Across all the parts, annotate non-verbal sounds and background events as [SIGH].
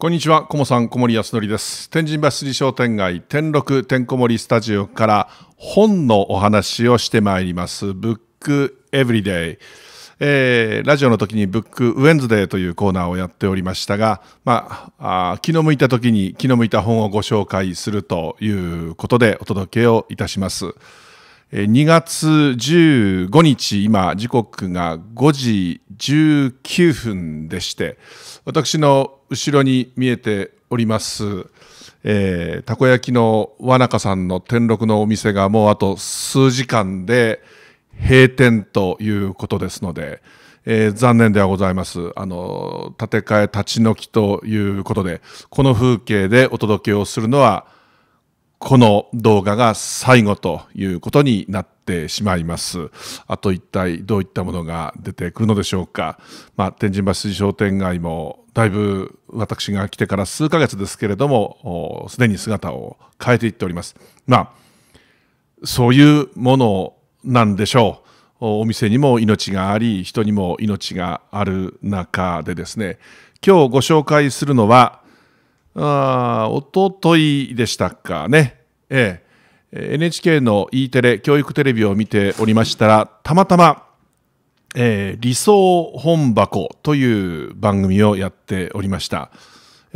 こんにちは、こもさん、小森康則です。天神橋筋商店街、天禄天こもりスタジオから本のお話をしてまいります。ブックエブリデイ。えー、ラジオの時にブックウェンズデーというコーナーをやっておりましたが、まあ、あ気の向いた時に気の向いた本をご紹介するということでお届けをいたします。2月15日、今、時刻が5時19分でして、私の後ろに見えております、えー、たこ焼きのわなかさんの天禄のお店がもうあと数時間で閉店ということですので、えー、残念ではございます。あの、建て替え立ち退きということで、この風景でお届けをするのは、この動画が最後ということになってしまいます。あと一体どういったものが出てくるのでしょうか。まあ、天神橋筋商店街もだいぶ私が来てから数ヶ月ですけれども、すでに姿を変えていっております。まあ、そういうものなんでしょう。お店にも命があり、人にも命がある中でですね、今日ご紹介するのは、あおとといでしたかね、ええ、NHK の E テレ教育テレビを見ておりましたらたまたま、え理想本箱という番組をやっておりました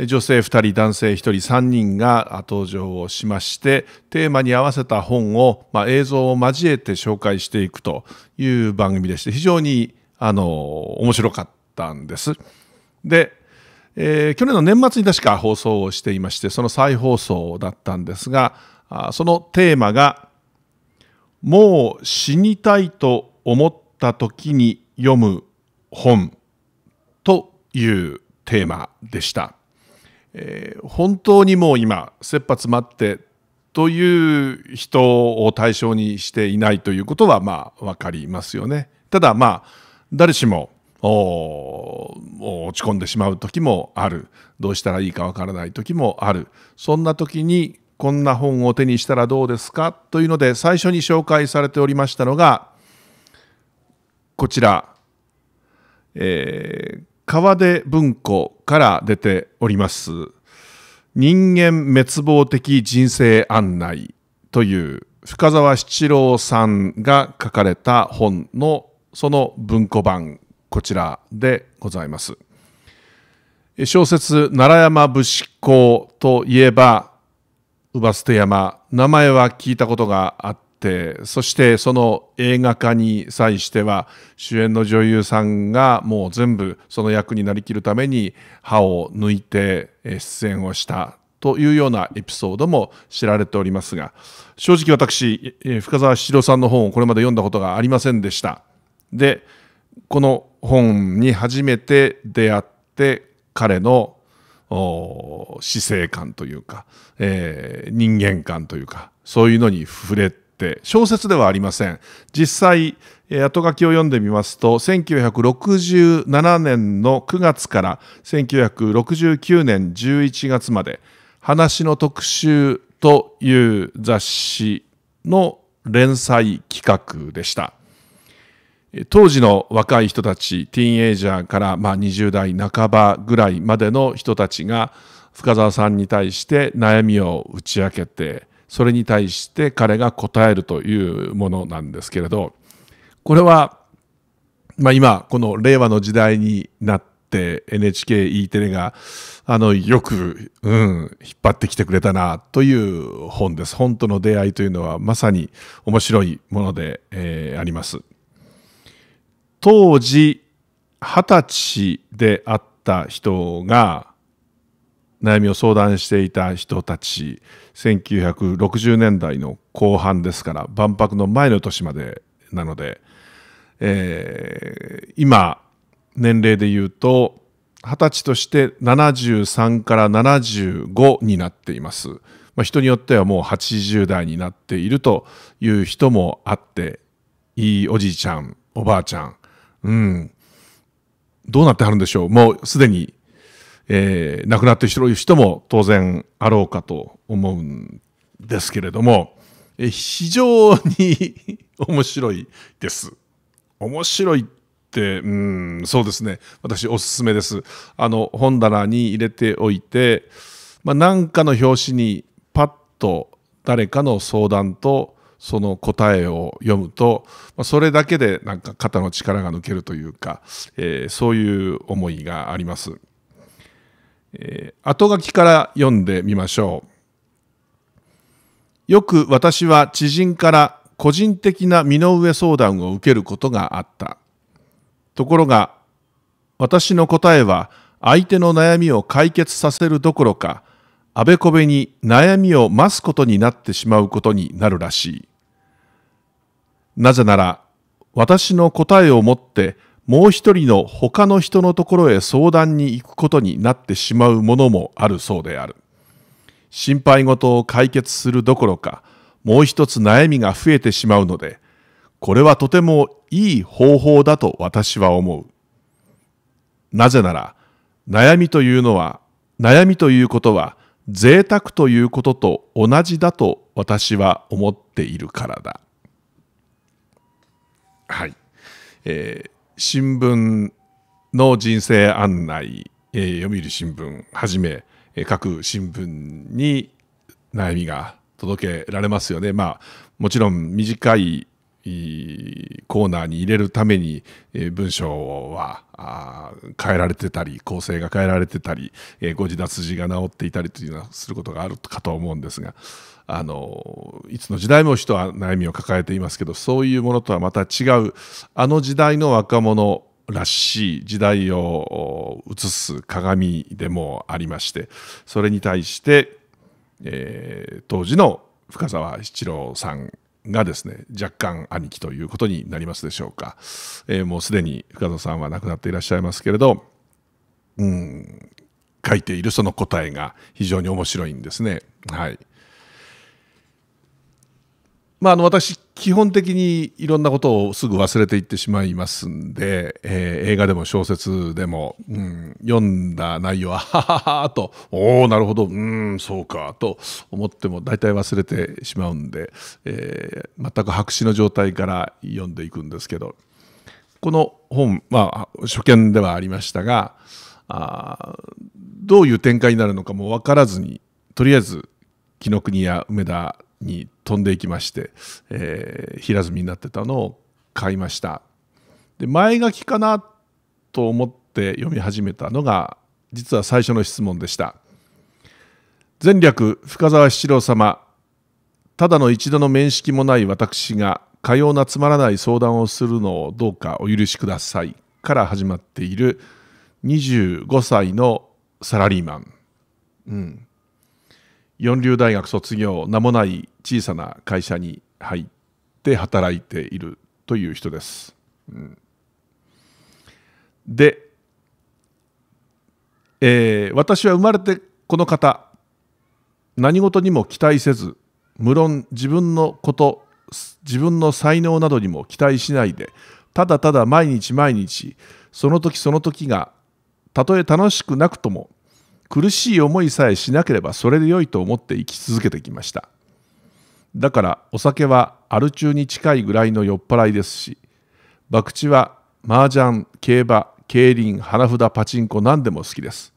女性2人男性1人3人が登場をしましてテーマに合わせた本を、まあ、映像を交えて紹介していくという番組でして非常にあの面白かったんです。でえー、去年の年末に確か放送をしていまして、その再放送だったんですが、あそのテーマが、もう死にたいと思った時に読む本というテーマでした。えー、本当にもう今、切羽詰まってという人を対象にしていないということは、まあ、わかりますよね。ただ、まあ、誰しも、落ち込んでしまう時もあるどうしたらいいかわからない時もあるそんな時にこんな本を手にしたらどうですかというので最初に紹介されておりましたのがこちら、えー、川出文庫から出ております「人間滅亡的人生案内」という深沢七郎さんが書かれた本のその文庫版こちらでございます。小説「奈良山武士公」といえば「姥捨山」名前は聞いたことがあってそしてその映画化に際しては主演の女優さんがもう全部その役になりきるために歯を抜いて出演をしたというようなエピソードも知られておりますが正直私深沢七郎さんの本をこれまで読んだことがありませんでした。でこの本に初めて出会って彼の死生観というか、えー、人間観というかそういうのに触れて小説ではありません実際後書きを読んでみますと1967年の9月から1969年11月まで「話の特集」という雑誌の連載企画でした。当時の若い人たち、ティーンエイジャーからまあ20代半ばぐらいまでの人たちが、深澤さんに対して悩みを打ち明けて、それに対して彼が答えるというものなんですけれど、これは、まあ、今、この令和の時代になって NHKE テレが、あの、よく、うん、引っ張ってきてくれたな、という本です。本との出会いというのは、まさに面白いもので、えー、あります。当時二十歳であった人が悩みを相談していた人たち1960年代の後半ですから万博の前の年までなので、えー、今年齢で言うと二十歳として73から75になっています、まあ、人によってはもう80代になっているという人もあっていいおじいちゃんおばあちゃんうん、どうなってはるんでしょう、もうすでに、えー、亡くなってしろいう人も当然あろうかと思うんですけれども、え非常に面白いです。面白いってうんそうですね私おすすめです。あの本棚に入れておいて、まあ、何かの表紙にパッと誰かの相談とその答えを読むと、まそれだけでなんか肩の力が抜けるというか、えー、そういう思いがあります、えー、後書きから読んでみましょうよく私は知人から個人的な身の上相談を受けることがあったところが私の答えは相手の悩みを解決させるどころかあべこべに悩みを増すことになってしまうことになるらしい。なぜなら、私の答えを持って、もう一人の他の人のところへ相談に行くことになってしまうものもあるそうである。心配事を解決するどころか、もう一つ悩みが増えてしまうので、これはとてもいい方法だと私は思う。なぜなら、悩みというのは、悩みということは、贅沢ということと同じだと私は思っているからだ。はい、えー、新聞の人生案内、えー、読売新聞はじめ、えー、各新聞に悩みが届けられますよね。まあもちろん短いコーナーに入れるために、えー、文章は変えられてたり構成が変えられてたり、えー、ご自脱字が直っていたりというのはすることがあるかと思うんですがあのいつの時代も人は悩みを抱えていますけどそういうものとはまた違うあの時代の若者らしい時代を映す鏡でもありましてそれに対して、えー、当時の深沢七郎さんがですね若干兄貴ということになりますでしょうか、えー、もうすでに深田さんは亡くなっていらっしゃいますけれど、うん、書いているその答えが非常に面白いんですね。はいまあ、あの私基本的にいろんなことをすぐ忘れていってしまいますんで、えー、映画でも小説でも、うん、読んだ内容ははははとおおなるほどうんそうかと思っても大体忘れてしまうんで、えー、全く白紙の状態から読んでいくんですけどこの本、まあ、初見ではありましたがあどういう展開になるのかも分からずにとりあえず紀ノ国や梅田に飛んでいきまして、えー、平積みになってたのを買いましたで前書きかなと思って読み始めたのが実は最初の質問でした前略深沢七郎様ただの一度の面識もない私がかようなつまらない相談をするのをどうかお許しくださいから始まっている25歳のサラリーマン、うん、四流大学卒業名もない小さな会社に入って働いているという人です。うん、で、えー、私は生まれてこの方何事にも期待せず無論自分のこと自分の才能などにも期待しないでただただ毎日毎日その時その時がたとえ楽しくなくとも苦しい思いさえしなければそれで良いと思って生き続けてきましただからお酒はアル中に近いぐらいの酔っ払いですし博打は麻雀競馬競輪花札パチンコ何でも好きです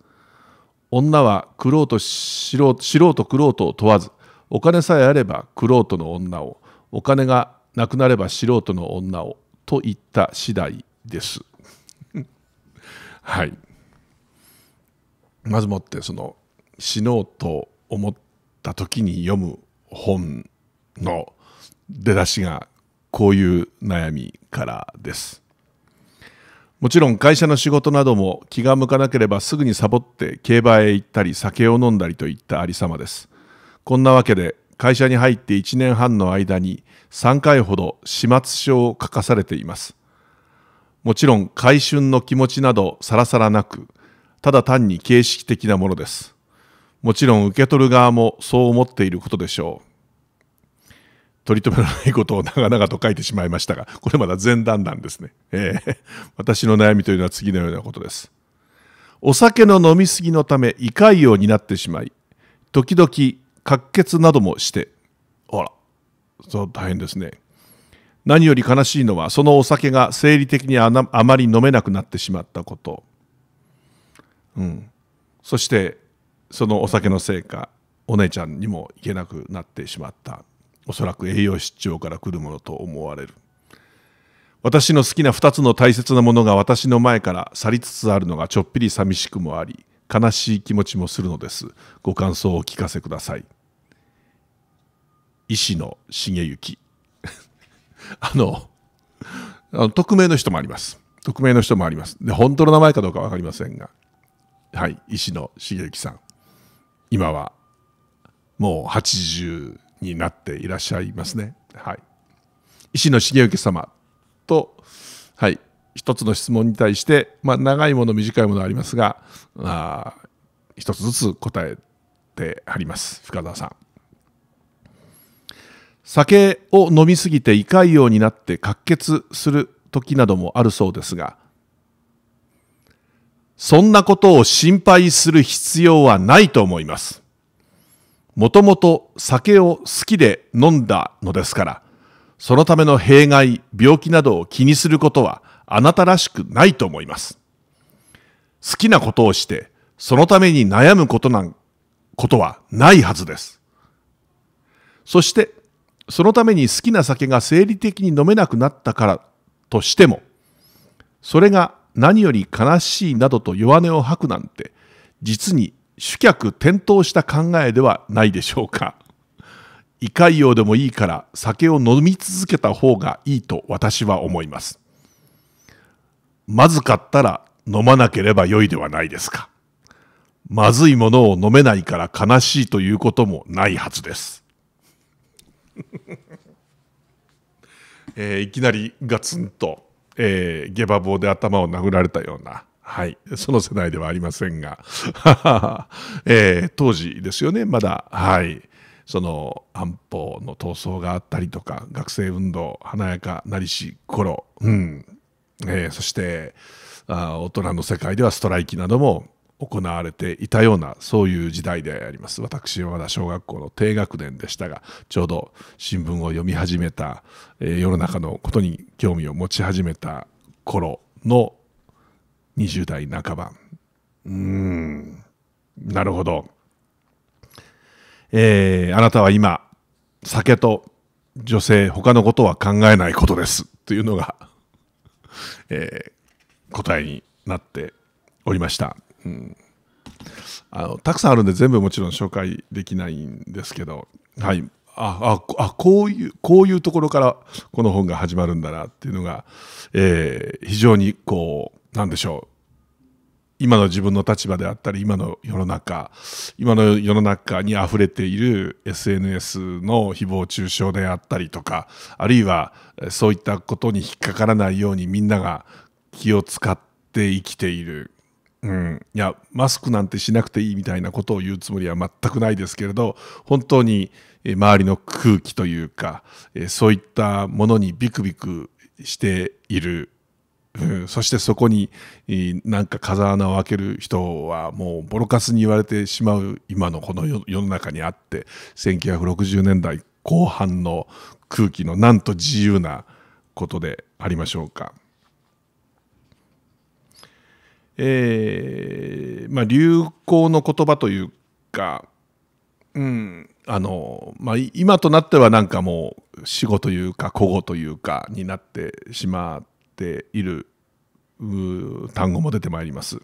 女は苦労と素人素人苦労とを問わずお金さえあれば苦労との女をお金がなくなれば素人の女をといった次第です [LAUGHS] はいまずもってその死のうと思った時に読む本の出だしがこういう悩みからです。もちろん会社の仕事なども気が向かなければすぐにサボって競馬へ行ったり酒を飲んだりといったありさまです。こんなわけで会社に入って1年半の間に3回ほど始末書を書かされています。もちろん、回春の気持ちなどさらさらなく、ただ単に形式的なものです。もちろん受け取る側もそう思っていることでしょう。取り留めのないことを長々と書いてしまいましたが、これまだ前段なんですね。ええー、私の悩みというのは次のようなことです。お酒の飲みすぎのため胃潰瘍になってしまい、時々滑血などもして、ほら、そう大変ですね。何より悲しいのは、そのお酒が生理的にあまり飲めなくなってしまったこと。うん、そしてそのお酒のせいかお姉ちゃんにも行けなくなってしまったおそらく栄養失調から来るものと思われる私の好きな2つの大切なものが私の前から去りつつあるのがちょっぴり寂しくもあり悲しい気持ちもするのですご感想をお聞かせください石野茂之 [LAUGHS] あの匿名の人もあります匿名の人もありますで本当の名前かどうか分かりませんがはい石野茂之さん今はもう80になっていらっしゃいますねはい石野茂之様とはい一つの質問に対して、まあ、長いもの短いものありますがあ一つずつ答えてあります深澤さん酒を飲みすぎて胃潰瘍になって滑血する時などもあるそうですがそんなことを心配する必要はないと思います。もともと酒を好きで飲んだのですから、そのための弊害、病気などを気にすることはあなたらしくないと思います。好きなことをして、そのために悩むことなん、ことはないはずです。そして、そのために好きな酒が生理的に飲めなくなったからとしても、それが何より悲しいなどと弱音を吐くなんて、実に主客転倒した考えではないでしょうか。胃潰瘍でもいいから酒を飲み続けた方がいいと私は思います。まずかったら飲まなければよいではないですか。まずいものを飲めないから悲しいということもないはずです。[LAUGHS] えー、いきなりガツンとえー、下馬棒で頭を殴られたような、はい、その世代ではありませんが、[LAUGHS] えー、当時ですよね、まだ、はい、その安保の闘争があったりとか、学生運動、華やかなりし頃、うんえー、そしてあ大人の世界ではストライキなども行われていたようなそういう時代であります私はまだ小学校の低学年でしたがちょうど新聞を読み始めた、えー、世の中のことに興味を持ち始めた頃の20代半ばうんなるほど、えー、あなたは今酒と女性他のことは考えないことですというのが、えー、答えになっておりましたあのたくさんあるんで全部もちろん紹介できないんですけど、はい、ああこういうこういうところからこの本が始まるんだなっていうのが、えー、非常にこうなんでしょう今の自分の立場であったり今の世の中今の世の中にあふれている SNS の誹謗中傷であったりとかあるいはそういったことに引っかからないようにみんなが気を使って生きているうん、いやマスクなんてしなくていいみたいなことを言うつもりは全くないですけれど本当に周りの空気というかそういったものにビクビクしている、うん、そしてそこになんか風穴を開ける人はもうボロカスに言われてしまう今のこの世の中にあって1960年代後半の空気のなんと自由なことでありましょうか。えー、まあ、流行の言葉というか、うんあのまあ、今となってはなんかもう死語というか古語というかになってしまっている単語も出てまいります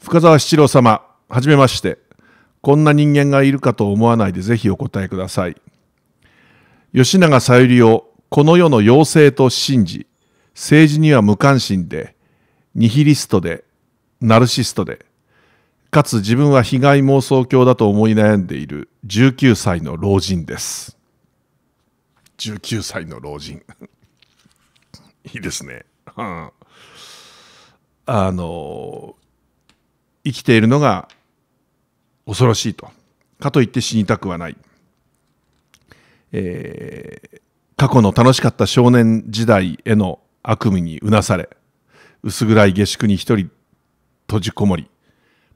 深沢七郎様はじめましてこんな人間がいるかと思わないでぜひお答えください吉永小百合をこの世の妖精と信じ政治には無関心でニヒリストで、ナルシストで、かつ自分は被害妄想狂だと思い悩んでいる19歳の老人です。19歳の老人。[LAUGHS] いいですね。あの、生きているのが恐ろしいと。かといって死にたくはない。えー、過去の楽しかった少年時代への悪夢にうなされ、薄暗い下宿に一人閉じこもり、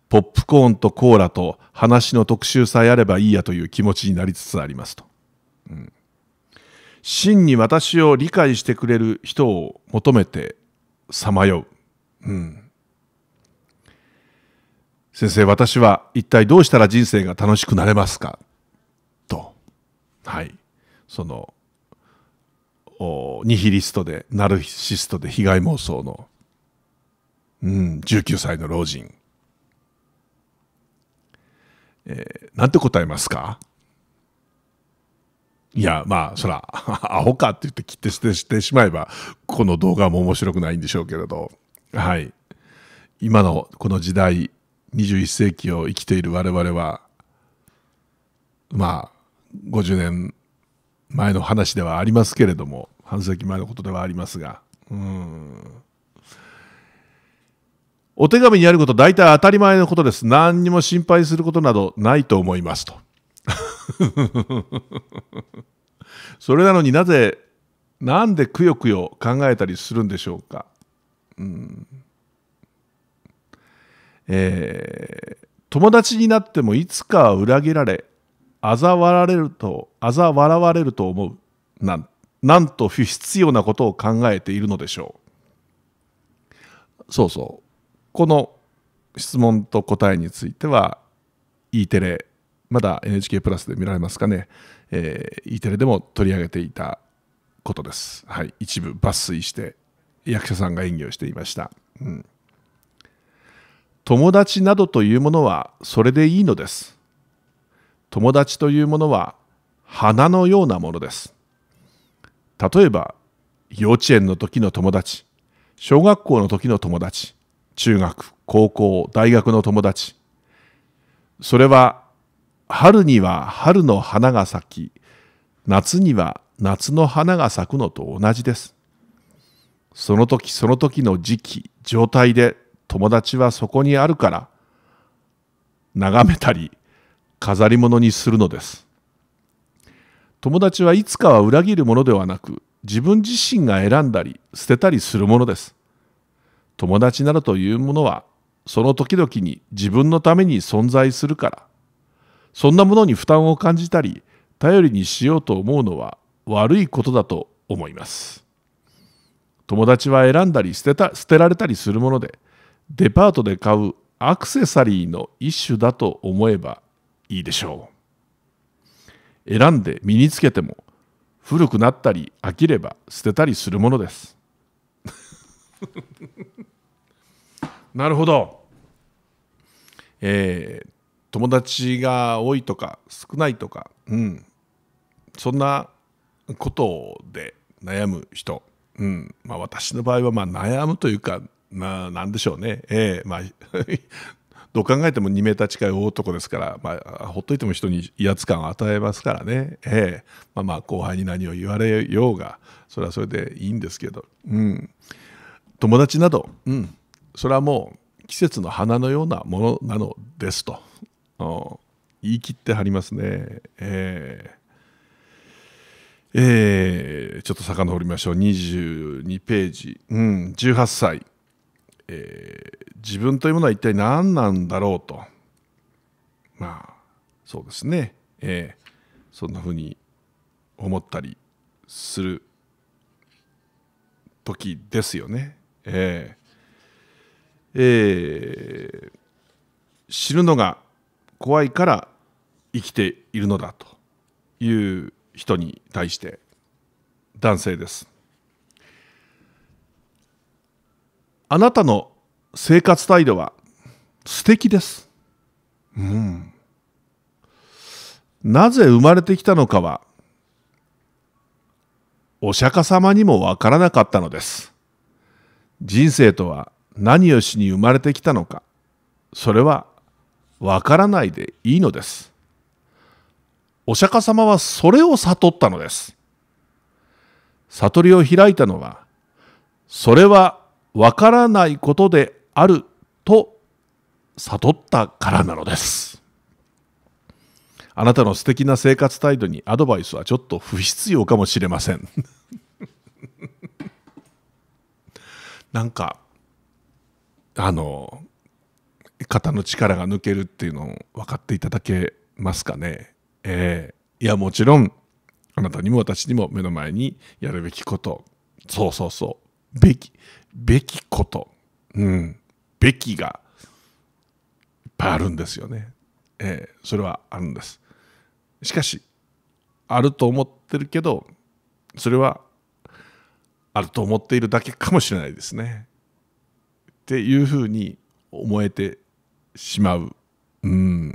ポップコーンとコーラと話の特集さえあればいいやという気持ちになりつつありますと。うん、真に私を理解してくれる人を求めてさまよう。うん、先生、私は一体どうしたら人生が楽しくなれますかと。はい。その、ニヒリストでナルシストで被害妄想のうん、19歳の老人。えー、なんて答えますかいや、まあ、そら、[LAUGHS] アホかって言って切って捨てしてしまえば、この動画も面白くないんでしょうけれど、はい。今のこの時代、21世紀を生きている我々は、まあ、50年前の話ではありますけれども、半世紀前のことではありますが、うん。お手紙にあること大体当たり前のことです。何にも心配することなどないと思いますと。[LAUGHS] それなのになぜ、なんでくよくよ考えたりするんでしょうか。うんえー、友達になってもいつか裏切られ、あざ笑われると、あざ笑われると思う。なんなんと不必要なことを考えているのでしょう。そうそう。この質問と答えについては E テレまだ NHK プラスで見られますかね、えー、E テレでも取り上げていたことです、はい、一部抜粋して役者さんが演技をしていました、うん、友達などというものはそれでいいのです友達というものは花のようなものです例えば幼稚園の時の友達小学校の時の友達中学高校大学の友達それは春には春の花が咲き夏には夏の花が咲くのと同じですその時その時の時期状態で友達はそこにあるから眺めたり飾り物にするのです友達はいつかは裏切るものではなく自分自身が選んだり捨てたりするものです友達などというものはその時々に自分のために存在するからそんなものに負担を感じたり頼りにしようと思うのは悪いことだと思います友達は選んだり捨てた捨てられたりするものでデパートで買うアクセサリーの一種だと思えばいいでしょう選んで身につけても古くなったり飽きれば捨てたりするものですなるほど、えー、友達が多いとか少ないとか、うん、そんなことで悩む人、うんまあ、私の場合はま悩むというかななんでしょうね、えーまあ [LAUGHS] どう考えても2メーター近い大男ですから、まあ、ほっといても人に威圧感を与えますからね、ええまあ、まあ後輩に何を言われようがそれはそれでいいんですけど、うん、友達など、うん、それはもう季節の花のようなものなのですと言い切ってはりますね。えーえー、ちょっと遡りましょう22ページ、うん、18歳、えー、自分というものは一体何なんだろうとまあそうですね、えー、そんなふうに思ったりする時ですよね。えーえー、死ぬのが怖いから生きているのだという人に対して男性です。あなたの生活態度は素敵です。うん。なぜ生まれてきたのかはお釈迦様にもわからなかったのです。人生とは何をしに生まれてきたのかそれはわからないでいいのですお釈迦様はそれを悟ったのです悟りを開いたのはそれはわからないことであると悟ったからなのですあなたの素敵な生活態度にアドバイスはちょっと不必要かもしれません [LAUGHS] なんかあの肩の力が抜けるっていうのを分かっていただけますかね。えー、いやもちろんあなたにも私にも目の前にやるべきことそうそうそうべきべきことうんべきがいっぱいあるんですよね。えー、それはあるんです。しかしあると思ってるけどそれはあると思っているだけかもしれないですね。っていうふうに思えてしまう。うん。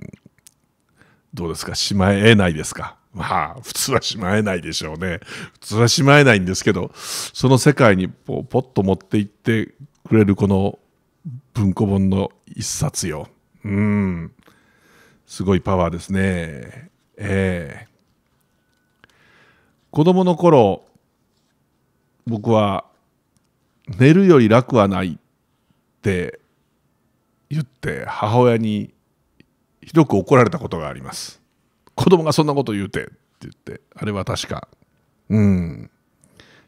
どうですかしまえないですかまあ、普通はしまえないでしょうね。普通はしまえないんですけど、その世界にポッと持っていってくれるこの文庫本の一冊よ。うん。すごいパワーですね。ええー、子供の頃、僕は寝るより楽はないって言って母親にひどく怒られたことがあります子供がそんなこと言うてって言ってあれは確かうん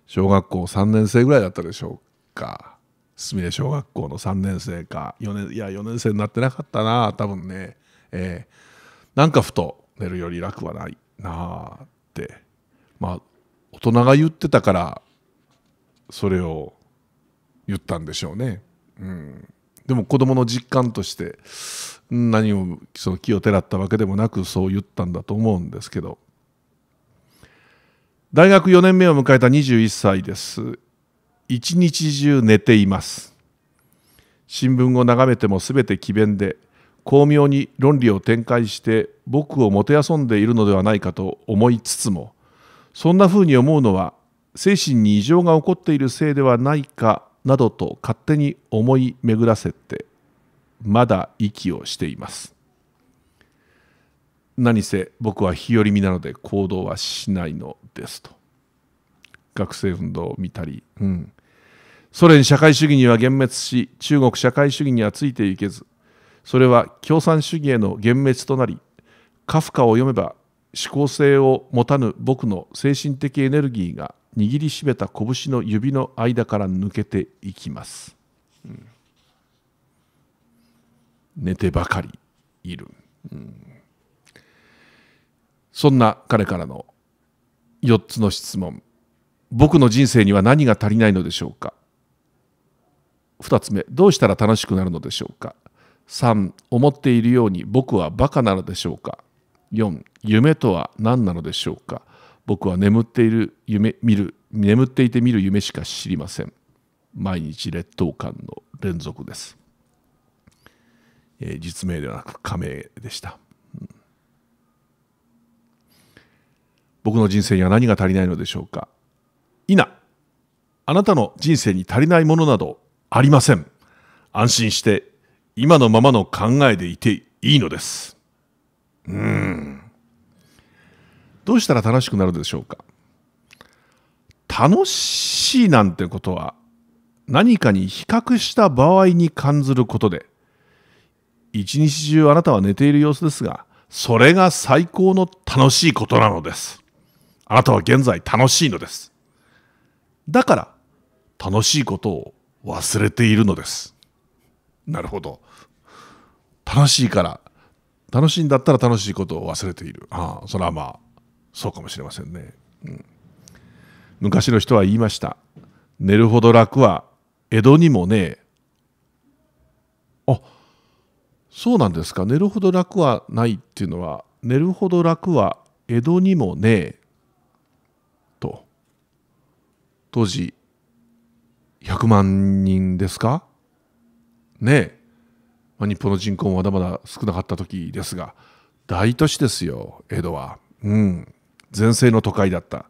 小学校3年生ぐらいだったでしょうかすみれ小学校の3年生か4年いや4年生になってなかったな多分ねえー、なんかふと寝るより楽はないなあってまあ大人が言ってたからそれを言ったんでしょうね。うん、でも子供の実感として何をその木をてらったわけでもなくそう言ったんだと思うんですけど大学4年目を迎えた21歳です一日中寝ています新聞を眺めても全て詭弁で巧妙に論理を展開して僕をもてあそんでいるのではないかと思いつつもそんなふうに思うのは精神に異常が起こっているせいではないかなどと勝手に思い巡らせてまだ息をしています何せ僕は日和見なので行動はしないのですと学生運動を見たり、うん、ソ連社会主義には幻滅し中国社会主義にはついていけずそれは共産主義への幻滅となりカフカを読めば思考性を持たぬ僕の精神的エネルギーが握りしめた拳の指の間から抜けていきます、うん、寝てばかりいる、うん、そんな彼からの4つの質問僕の人生には何が足りないのでしょうか2つ目どうしたら楽しくなるのでしょうか3思っているように僕はバカなのでしょうか4夢とは何なのでしょうか僕は眠っている夢見る眠っていて見る夢しか知りません毎日劣等感の連続です、えー、実名ではなく仮名でした、うん、僕の人生には何が足りないのでしょうかいなあなたの人生に足りないものなどありません安心して今のままの考えでいていいのですうんどうしたら楽しくなるでしょうか楽しいなんてことは何かに比較した場合に感ずることで一日中あなたは寝ている様子ですがそれが最高の楽しいことなのですあなたは現在楽しいのですだから楽しいことを忘れているのですなるほど楽しいから楽しいんだったら楽しいことを忘れているああそれはまあそうかもしれませんね、うん、昔の人は言いました寝るほど楽は江戸にもねあそうなんですか寝るほど楽はないっていうのは寝るほど楽は江戸にもねえと当時100万人ですかねえ、まあ、日本の人口もまだまだ少なかった時ですが大都市ですよ江戸はうん全盛の都会だった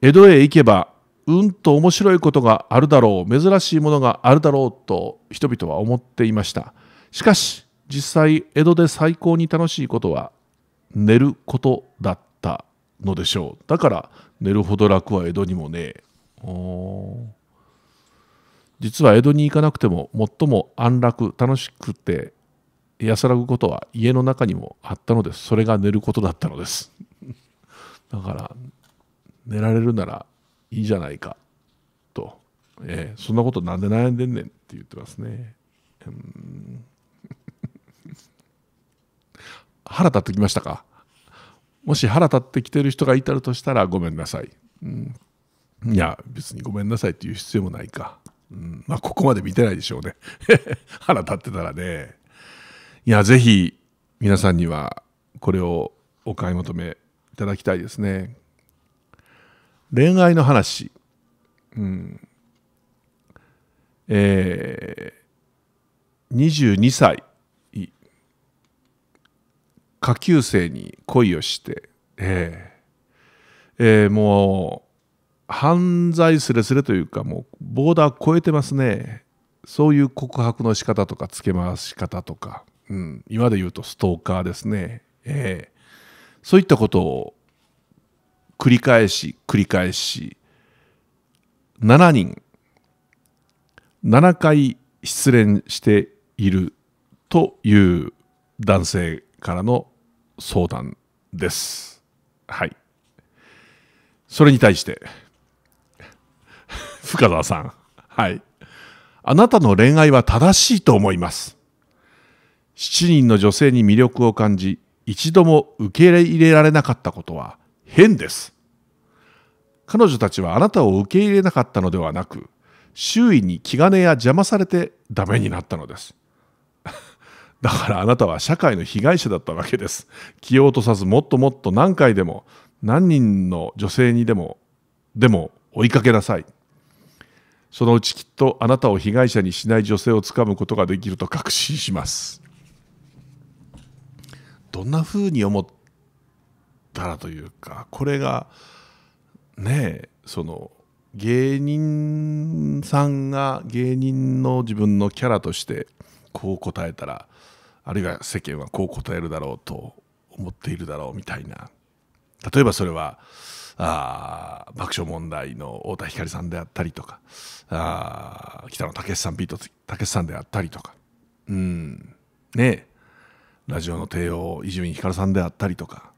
江戸へ行けばうんと面白いことがあるだろう珍しいものがあるだろうと人々は思っていましたしかし実際江戸で最高に楽しいことは寝ることだったのでしょうだから寝るほど楽は江戸にもねえ実は江戸に行かなくても最も安楽楽しくて安らぐことは家の中にもあったのですそれが寝ることだったのですだから寝られるならいいじゃないかと、えー、そんなことなんで悩んでんねんって言ってますね。うん [LAUGHS] 腹立ってきましたかもし腹立ってきてる人がいたるとしたらごめんなさい。うん、いや別にごめんなさいっていう必要もないか。うん、まあここまで見てないでしょうね。[LAUGHS] 腹立ってたらね。いやぜひ皆さんにはこれをお買い求めいただきたいですね。恋愛の話。うん。えー、22歳、下級生に恋をして、えーえー、もう、犯罪すれすれというか、もう、ボーダー超えてますね。そういう告白の仕方とか、つけ回し方とか、うん、今で言うとストーカーですね。えー、そういったことを繰り返し繰り返し7人7回失恋しているという男性からの相談です。はい。それに対して、[LAUGHS] 深澤さん。はい。あなたの恋愛は正しいと思います。7人の女性に魅力を感じ、一度も受け入れられなかったことは変です。彼女たちはあなたを受け入れなかったのではなく、周囲に気兼ねや邪魔されてダメになったのです。[LAUGHS] だからあなたは社会の被害者だったわけです。気を落とさずもっともっと何回でも何人の女性にでもでも追いかけなさい。そのうちきっとあなたを被害者にしない女性をつかむことができると確信します。どんなふうに思ったらというかこれがねその芸人さんが芸人の自分のキャラとしてこう答えたらあるいは世間はこう答えるだろうと思っているだろうみたいな例えばそれはあ爆笑問題の太田光さんであったりとかあ北野武さんビートたけしさんであったりとかうんねラジオの帝王伊集院光さんであったりとか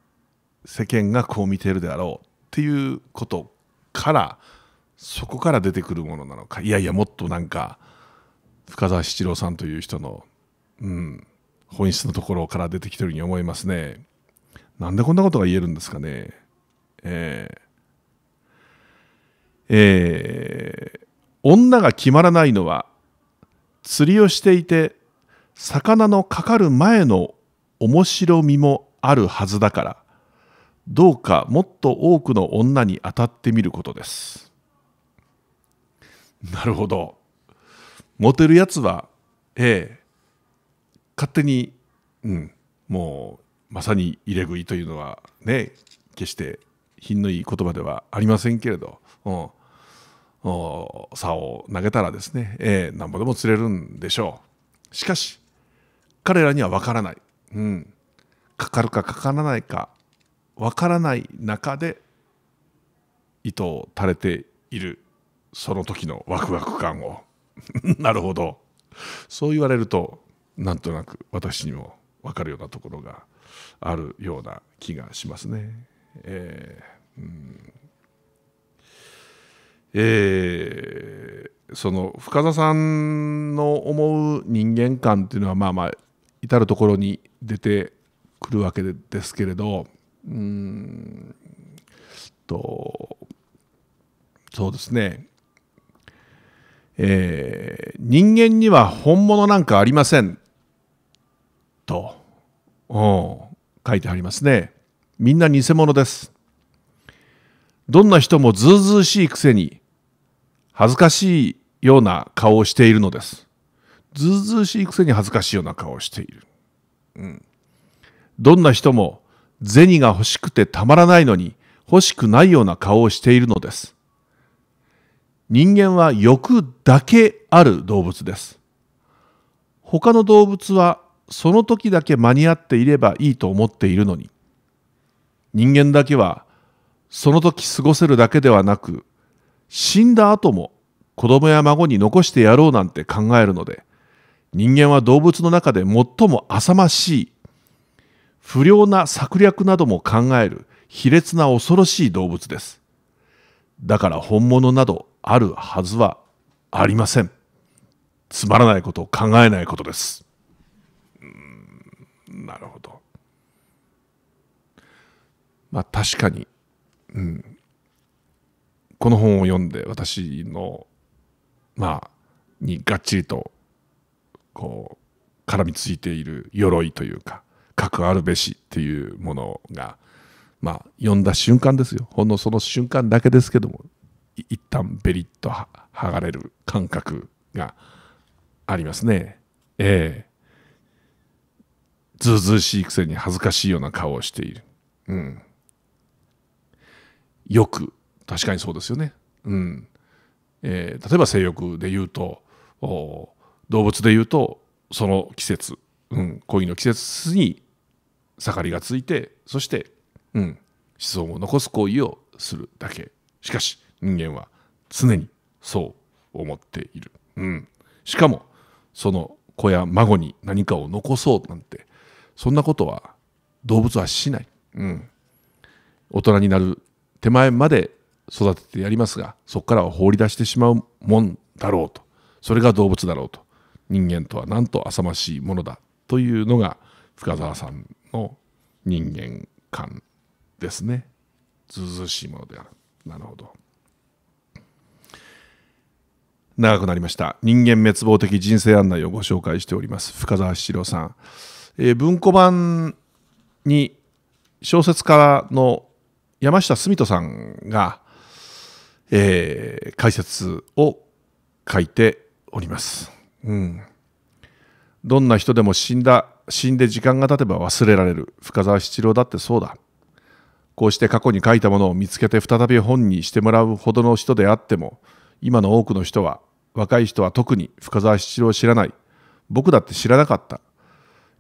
世間がこう見ているであろうっていうことからそこから出てくるものなのかいやいやもっとなんか深澤七郎さんという人の、うん、本質のところから出てきてるように思いますね。なんでこんなことが言えるんですかね。えー、えー、女が決まらないのは釣りをしていて魚のかかる前の面白みもあるはずだからどうかもっと多くの女に当たってみることですなるほどモテるやつはええ勝手にうんもうまさに入れ食いというのはね決して品のいい言葉ではありませんけれど、うん、お竿を投げたらですね、えー、なんぼでも釣れるんでしょう。しかし彼らには分からない、うん、かかるかかからないか分からない中で糸を垂れているその時のワクワク感を [LAUGHS] なるほどそう言われるとなんとなく私にも分かるようなところがあるような気がしますね。えーうんえー、その深田さんの思う人間観っていうのはまあまあ至る所に出てくるわけですけれどうんとそうですねえー、人間には本物なんかありませんと書いてありますねみんな偽物ですどんな人もずうずうしいくせに恥ずかしいような顔をしているのですずうずうしいくせに恥ずかしいような顔をしている。うん。どんな人も銭が欲しくてたまらないのに欲しくないような顔をしているのです。人間は欲だけある動物です。他の動物はその時だけ間に合っていればいいと思っているのに、人間だけはその時過ごせるだけではなく、死んだ後も子供や孫に残してやろうなんて考えるので、人間は動物の中で最も浅ましい不良な策略なども考える卑劣な恐ろしい動物ですだから本物などあるはずはありませんつまらないことを考えないことですなるほどまあ確かに、うん、この本を読んで私のまあにがっちりとこう絡みついている鎧というか核あるべしっていうものがまあ読んだ瞬間ですよほんのその瞬間だけですけども一旦ベリッと剥がれる感覚がありますね。ええずうずうしいくせに恥ずかしいような顔をしている。うん。よく、確かにそうですよね。うん。えー、例えば性欲で言うと、お動物でいうとその季節、うん、恋の季節に盛りがついてそして、うん、子孫を残す行為をするだけしかし人間は常にそう思っている、うん、しかもその子や孫に何かを残そうなんてそんなことは動物はしない、うん、大人になる手前まで育ててやりますがそこからは放り出してしまうもんだろうとそれが動物だろうと人間とはなんと浅ましいものだというのが深澤さんの人間観ですね。ずうずうしいものである。なるほど。長くなりました。人間滅亡的人生案内をご紹介しております。深澤七郎さん。えー、文庫版に小説家の山下澄人さんが、えー、解説を書いております。うん、どんな人でも死んだ死んで時間が経てば忘れられる深沢七郎だってそうだこうして過去に書いたものを見つけて再び本にしてもらうほどの人であっても今の多くの人は若い人は特に深沢七郎を知らない僕だって知らなかった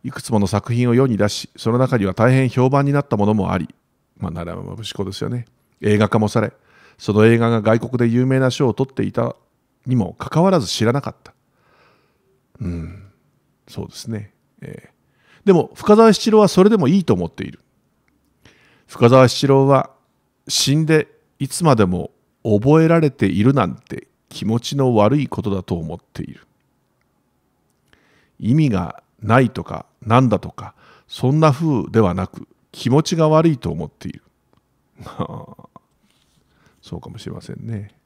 いくつもの作品を世に出しその中には大変評判になったものもありまあ奈良節子ですよね映画化もされその映画が外国で有名な賞を取っていたにもかかわらず知らなかったうん、そうですね、えー、でも深沢七郎はそれでもいいと思っている深沢七郎は死んでいつまでも覚えられているなんて気持ちの悪いことだと思っている意味がないとかなんだとかそんな風ではなく気持ちが悪いと思っている [LAUGHS] そうかもしれませんね、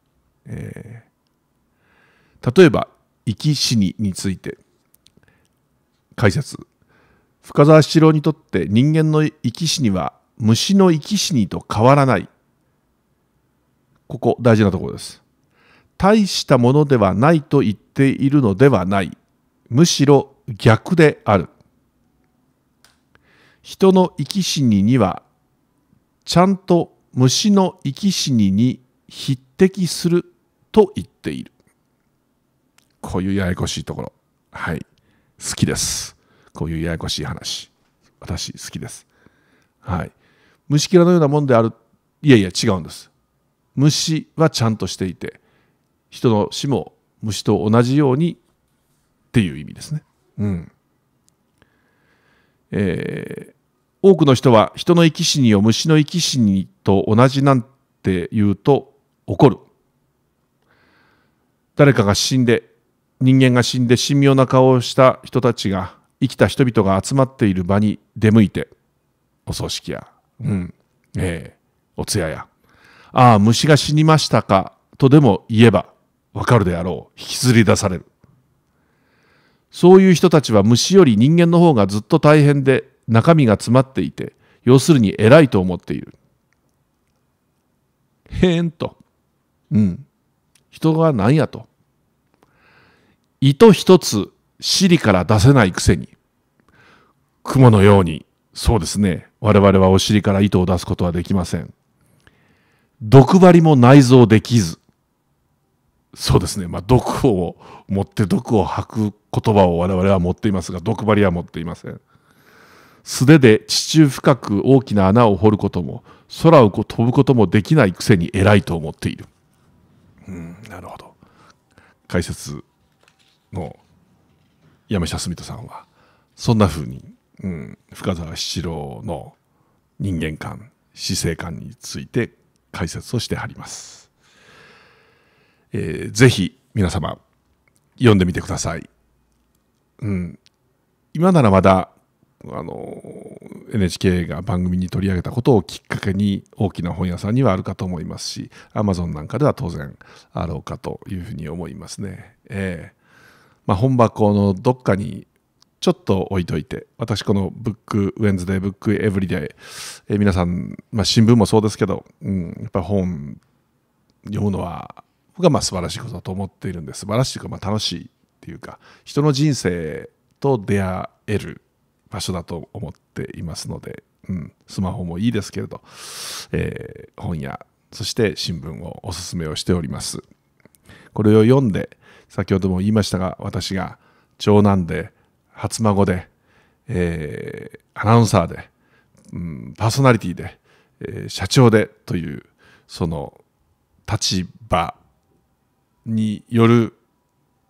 えー、例えば生き死にについて解説深沢七郎にとって人間の生き死には虫の生き死にと変わらないここ大事なところです大したものではないと言っているのではないむしろ逆である人の生き死ににはちゃんと虫の生き死にに匹敵すると言っているこういうややこしいところ。はい。好きです。こういうややこしい話。私、好きです。はい。虫けらのようなもんである。いやいや、違うんです。虫はちゃんとしていて、人の死も虫と同じようにっていう意味ですね。うん。えー、多くの人は人の生き死にを虫の生き死にと同じなんて言うと怒る。誰かが死んで人間が死んで神妙な顔をした人たちが生きた人々が集まっている場に出向いてお葬式や、うんえー、お通夜やああ虫が死にましたかとでも言えばわかるであろう引きずり出されるそういう人たちは虫より人間の方がずっと大変で中身が詰まっていて要するに偉いと思っているへーんとうん人が何やと糸一つ尻から出せないくせに、雲のように、そうですね、我々はお尻から糸を出すことはできません。毒針も内蔵できず、そうですね、まあ、毒を持って毒を吐く言葉を我々は持っていますが、毒針は持っていません。素手で地中深く大きな穴を掘ることも、空を飛ぶこともできないくせに偉いと思っている。うん、なるほど。解説の山下純人さんはそんなふうに、うん、深沢七郎の人間観死生観について解説をしてあります。えー、ぜひ皆様読んでみてください。うん、今ならまだあの NHK が番組に取り上げたことをきっかけに大きな本屋さんにはあるかと思いますし Amazon なんかでは当然あろうかというふうに思いますね。えーまあ、本箱のどっかにちょっと置いといて、私このブックウェンズデー、ブックエブリデイ、え皆さん、まあ、新聞もそうですけど、うん、やっぱ本読むのは僕はまあ素晴らしいことだと思っているんで、素晴らしいというか、ま楽しいっていうか、人の人生と出会える場所だと思っていますので、うん、スマホもいいですけれど、えー、本やそして新聞をおすすめをしております。これを読んで、先ほども言いましたが私が長男で初孫で、えー、アナウンサーで、うん、パーソナリティで、えー、社長でというその立場による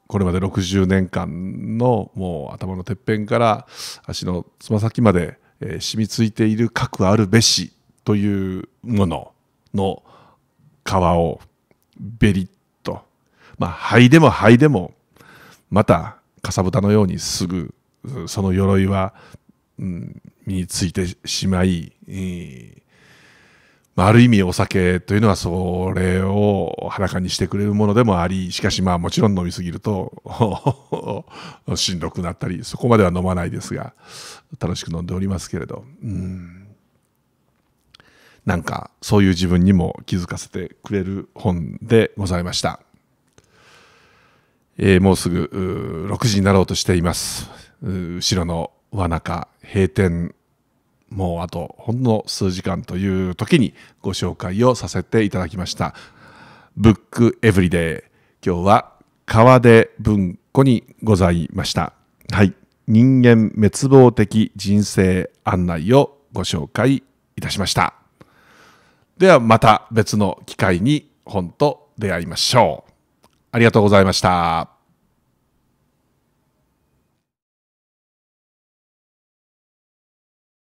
これまで60年間のもう頭のてっぺんから足のつま先まで、えー、染みついている核あるべしというものの皮をべりっまあ、灰でも灰でも、また、かさぶたのようにすぐ、その鎧は、うん、身についてしまい、えーまあ、ある意味お酒というのはそれを裸にしてくれるものでもあり、しかしまあもちろん飲みすぎると [LAUGHS] しんどくなったり、そこまでは飲まないですが、楽しく飲んでおりますけれど、うん、なんかそういう自分にも気づかせてくれる本でございました。えー、もうすぐう6時になろうとしています後ろの輪中閉店もうあとほんの数時間という時にご紹介をさせていただきましたブックエブリデイ今日は川出文庫にございましたはい人間滅亡的人生案内をご紹介いたしましたではまた別の機会に本と出会いましょうありがとうございました。